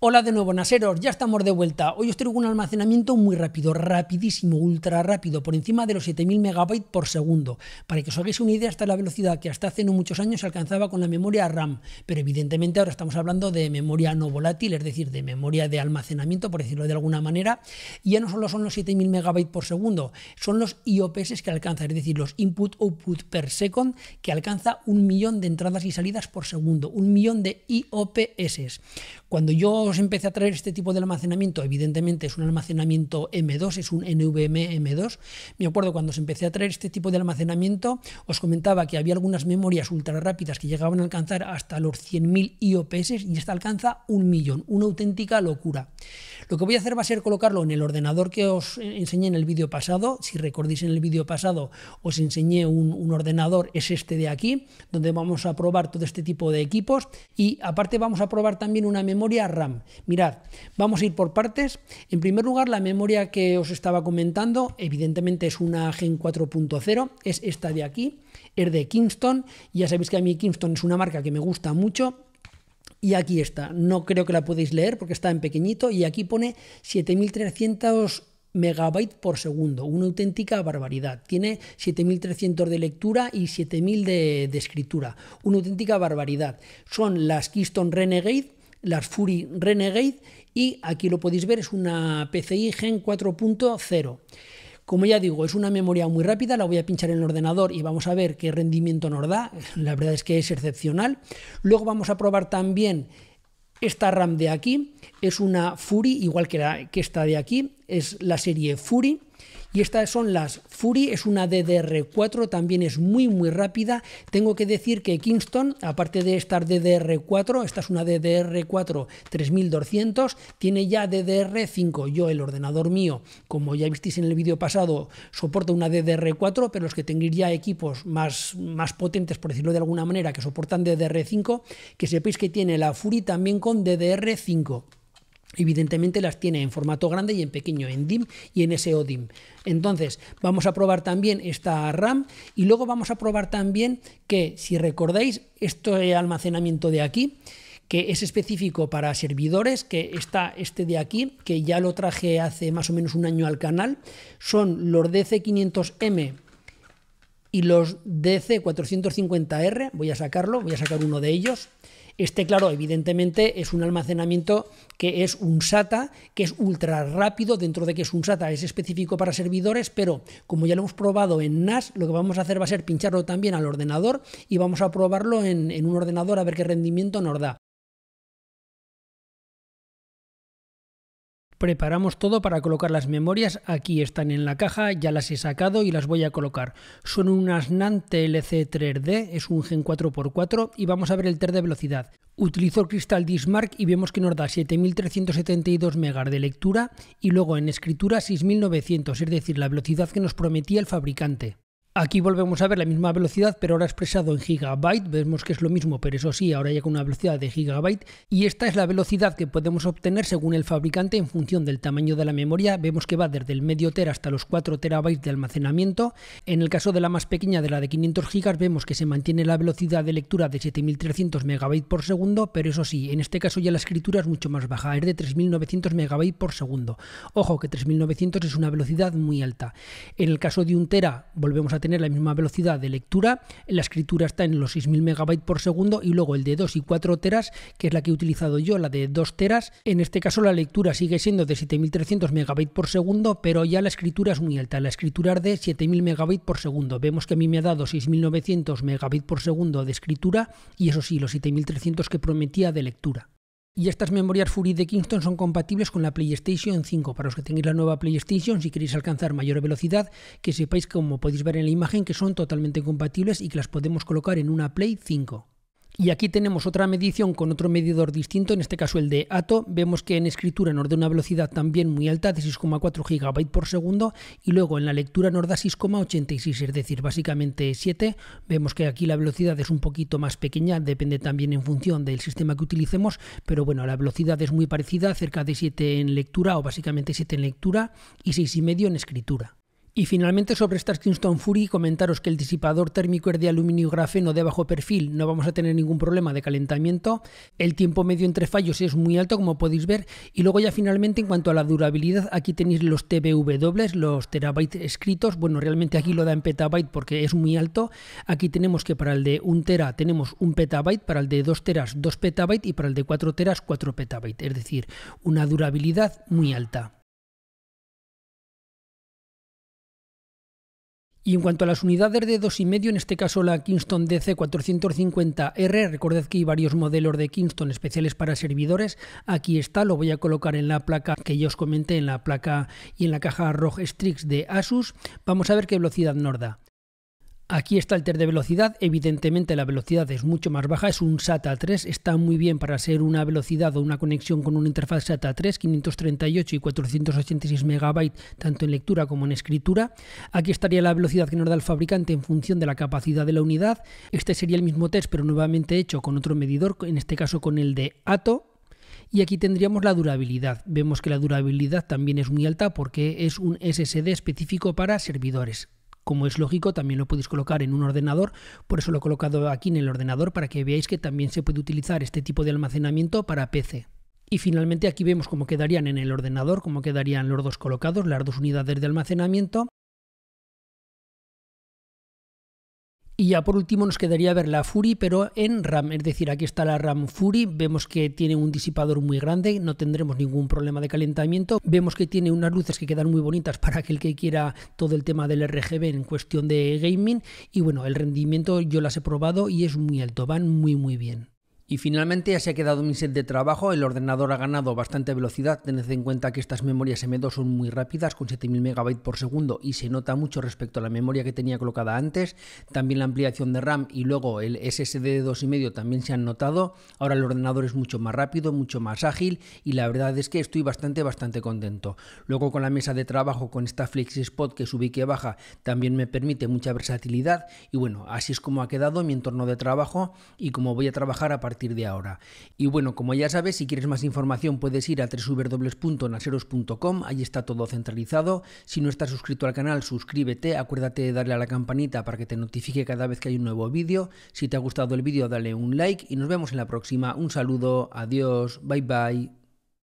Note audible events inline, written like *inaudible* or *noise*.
Hola de nuevo, Naseros, ya estamos de vuelta. Hoy os traigo un almacenamiento muy rápido, rapidísimo, ultra rápido, por encima de los 7000 megabytes por segundo. Para que os hagáis una idea, hasta la velocidad que hasta hace no muchos años se alcanzaba con la memoria RAM, pero evidentemente ahora estamos hablando de memoria no volátil, es decir, de memoria de almacenamiento, por decirlo de alguna manera, y ya no solo son los 7000 megabytes por segundo, son los IOPS que alcanza, es decir, los Input-Output per Second, que alcanza un millón de entradas y salidas por segundo, un millón de IOPS. Cuando yo os empecé a traer este tipo de almacenamiento, evidentemente es un almacenamiento M2, es un NVMe M2. Me acuerdo cuando se empecé a traer este tipo de almacenamiento, os comentaba que había algunas memorias ultra rápidas que llegaban a alcanzar hasta los 100.000 IOPS y esta alcanza un millón, una auténtica locura. Lo que voy a hacer va a ser colocarlo en el ordenador que os enseñé en el vídeo pasado. Si recordéis en el vídeo pasado os enseñé un, ordenador, es este de aquí, donde vamos a probar todo este tipo de equipos. Y aparte vamos a probar también una memoria RAM. Mirad, vamos a ir por partes. En primer lugar, la memoria que os estaba comentando, evidentemente es una Gen 4.0, es esta de aquí, es de Kingston. Ya sabéis que a mí Kingston es una marca que me gusta mucho y aquí está, no creo que la podéis leer porque está en pequeñito y aquí pone 7300 megabytes por segundo, una auténtica barbaridad. Tiene 7300 de lectura y 7000 de, de escritura, una auténtica barbaridad. Son las Keystone Renegade, las Fury Renegade y aquí lo podéis ver, es una PCI Gen 4.0. Como ya digo, es una memoria muy rápida, la voy a pinchar en el ordenador y vamos a ver qué rendimiento nos da. La verdad es que es excepcional. Luego vamos a probar también esta RAM de aquí. Es una Fury, igual que, la, que esta de aquí. Es la serie Fury. Y estas son las Fury, es una DDR4, también es muy muy rápida. Tengo que decir que Kingston, aparte de estar DDR4, esta es una DDR4 3200, tiene ya DDR5. Yo, el ordenador mío, como ya visteis en el vídeo pasado, soporta una DDR4, pero los que tengáis ya equipos más, más potentes, por decirlo de alguna manera, que soportan DDR5, que sepáis que tiene la Fury también con DDR5. Evidentemente las tiene en formato grande y en pequeño, en DIM y en SODIM. Entonces, vamos a probar también esta RAM y luego vamos a probar también que, si recordáis, este almacenamiento de aquí, que es específico para servidores, que está este de aquí, que ya lo traje hace más o menos un año al canal, son los DC500M y los DC450R, voy a sacarlo, voy a sacar uno de ellos. Este, claro, evidentemente es un almacenamiento que es un SATA, que es ultra rápido, dentro de que es un SATA, es específico para servidores, pero como ya lo hemos probado en NAS, lo que vamos a hacer va a ser pincharlo también al ordenador y vamos a probarlo en, en un ordenador a ver qué rendimiento nos da. Preparamos todo para colocar las memorias, aquí están en la caja, ya las he sacado y las voy a colocar. Son unas NAND TLC 3D, es un Gen 4x4 y vamos a ver el TER de velocidad. Utilizo el Crystal Dismark y vemos que nos da 7372 MB de lectura y luego en escritura 6900, es decir, la velocidad que nos prometía el fabricante. Aquí volvemos a ver la misma velocidad, pero ahora expresado en gigabyte. Vemos que es lo mismo, pero eso sí, ahora ya con una velocidad de gigabyte. Y esta es la velocidad que podemos obtener según el fabricante en función del tamaño de la memoria. Vemos que va desde el medio tera hasta los 4 terabytes de almacenamiento. En el caso de la más pequeña, de la de 500 gigas, vemos que se mantiene la velocidad de lectura de 7300 megabytes por segundo, pero eso sí, en este caso ya la escritura es mucho más baja, es de 3900 megabytes por segundo. Ojo que 3900 es una velocidad muy alta. En el caso de un tera, volvemos a tener tener la misma velocidad de lectura. La escritura está en los 6.000 megabytes por segundo y luego el de 2 y 4 teras, que es la que he utilizado yo, la de 2 teras. En este caso la lectura sigue siendo de 7.300 megabytes por segundo, pero ya la escritura es muy alta. La escritura es de 7.000 megabytes por segundo. Vemos que a mí me ha dado 6.900 megabytes por segundo de escritura y eso sí, los 7.300 que prometía de lectura. Y estas memorias Fury de Kingston son compatibles con la PlayStation 5. Para los que tengáis la nueva PlayStation, si queréis alcanzar mayor velocidad, que sepáis, como podéis ver en la imagen, que son totalmente compatibles y que las podemos colocar en una Play 5. Y aquí tenemos otra medición con otro medidor distinto, en este caso el de ATO. Vemos que en escritura nos da una velocidad también muy alta de 6,4 GB por segundo y luego en la lectura nos da 6,86, es decir, básicamente 7. Vemos que aquí la velocidad es un poquito más pequeña, depende también en función del sistema que utilicemos, pero bueno, la velocidad es muy parecida, cerca de 7 en lectura o básicamente 7 en lectura y 6,5 en escritura. Y finalmente sobre estas Kingston Fury comentaros que el disipador térmico es de aluminio grafeno de bajo perfil, no vamos a tener ningún problema de calentamiento, el tiempo medio entre fallos es muy alto como podéis ver y luego ya finalmente en cuanto a la durabilidad aquí tenéis los TBW, los terabytes escritos, bueno realmente aquí lo da en petabyte porque es muy alto, aquí tenemos que para el de 1 tera tenemos 1 petabyte, para el de 2 teras 2 petabyte y para el de 4 teras 4 petabyte, es decir, una durabilidad muy alta. Y en cuanto a las unidades de 2,5, en este caso la Kingston DC450R, recordad que hay varios modelos de Kingston especiales para servidores, aquí está, lo voy a colocar en la placa que ya os comenté, en la placa y en la caja ROG Strix de Asus, vamos a ver qué velocidad nos da. Aquí está el test de velocidad, evidentemente la velocidad es mucho más baja, es un SATA 3, está muy bien para ser una velocidad o una conexión con una interfaz SATA 3, 538 y 486 MB tanto en lectura como en escritura. Aquí estaría la velocidad que nos da el fabricante en función de la capacidad de la unidad. Este sería el mismo test pero nuevamente hecho con otro medidor, en este caso con el de ATO, y aquí tendríamos la durabilidad. Vemos que la durabilidad también es muy alta porque es un SSD específico para servidores como es lógico, también lo podéis colocar en un ordenador. Por eso lo he colocado aquí en el ordenador para que veáis que también se puede utilizar este tipo de almacenamiento para PC. Y finalmente aquí vemos cómo quedarían en el ordenador, cómo quedarían los dos colocados, las dos unidades de almacenamiento. Y ya por último nos quedaría ver la Fury, pero en RAM, es decir, aquí está la RAM Fury, vemos que tiene un disipador muy grande, no tendremos ningún problema de calentamiento, vemos que tiene unas luces que quedan muy bonitas *laughs* para aquel que quiera todo el tema del RGB en cuestión de gaming y bueno, el rendimiento yo las he probado y es muy alto, van muy muy bien. Y finalmente ya se ha quedado mi set de trabajo, el ordenador ha ganado bastante velocidad, tened en cuenta que estas memorias M2 son muy rápidas, con 7000 megabytes por segundo y se nota mucho respecto a la memoria que tenía colocada antes, también la ampliación de RAM y luego el SSD de 2,5 también se han notado, ahora el ordenador es mucho más rápido, mucho más ágil y la verdad es que estoy bastante bastante contento. Luego con la mesa de trabajo, con esta Flex Spot que y que baja, también me permite mucha versatilidad y bueno, así es como ha quedado mi entorno de trabajo y como voy a trabajar a partir de ahora. Y bueno, como ya sabes, si quieres más información puedes ir a www.naseros.com, ahí está todo centralizado. Si no estás suscrito al canal, suscríbete, acuérdate de darle a la campanita para que te notifique cada vez que hay un nuevo vídeo. Si te ha gustado el vídeo, dale un like y nos vemos en la próxima. Un saludo, adiós, bye bye.